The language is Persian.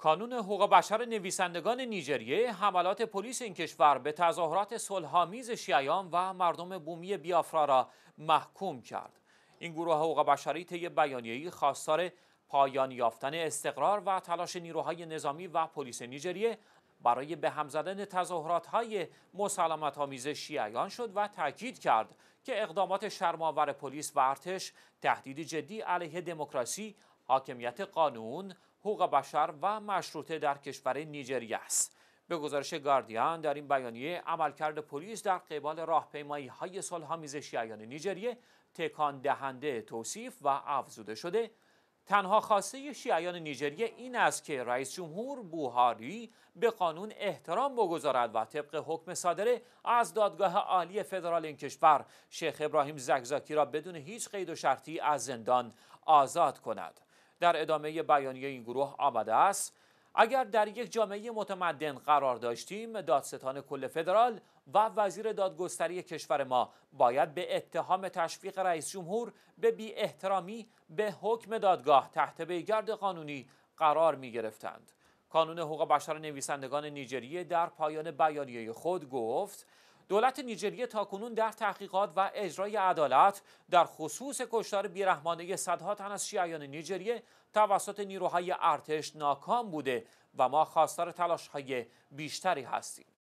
کانون حقوق بشر نویسندگان نیجریه حملات پلیس این کشور به تظاهرات صلحآمیز شیعیان و مردم بومی بیافرا را محکوم کرد این گروه حقوق بشری طی بیانیه‌ای خواستار پایان یافتن استقرار و تلاش نیروهای نظامی و پلیس نیجریه برای به هم زدن های مسالمت آمیز شیعیان شد و تاکید کرد که اقدامات شرمآور پلیس و ارتش تهدید جدی علیه دموکراسی حاکمیت قانون، حقوق بشر و مشروطه در کشور نیجریه است. به گزارش گاردیان در این بیانیه عملکرد پلیس در قبال راهپیمایی های صلحآمیزش شیعیان نیجریه تکان دهنده توصیف و افزوده شده تنها خواسته شیعیان نیجریه این است که رئیس جمهور بوهاری به قانون احترام بگذارد و طبق حکم صادره از دادگاه عالی فدرال این کشور شیخ ابراهیم زگزاکی را بدون هیچ قید و شرطی از زندان آزاد کند در ادامه بیانیه این گروه آمده است اگر در یک جامعه متمدن قرار داشتیم دادستان کل فدرال و وزیر دادگستری کشور ما باید به اتهام تشویق رئیس جمهور به بی احترامی به حکم دادگاه تحت بیگرد قانونی قرار می گرفتند. کانون حقوق بشر نویسندگان نیجریه در پایان بیانیه خود گفت دولت نیجریه تاکنون در تحقیقات و اجرای عدالت در خصوص کشتار بیرحمانه صدها تن از شیعیان نیجریه توسط نیروهای ارتش ناکام بوده و ما خواستار تلاشهای بیشتری هستیم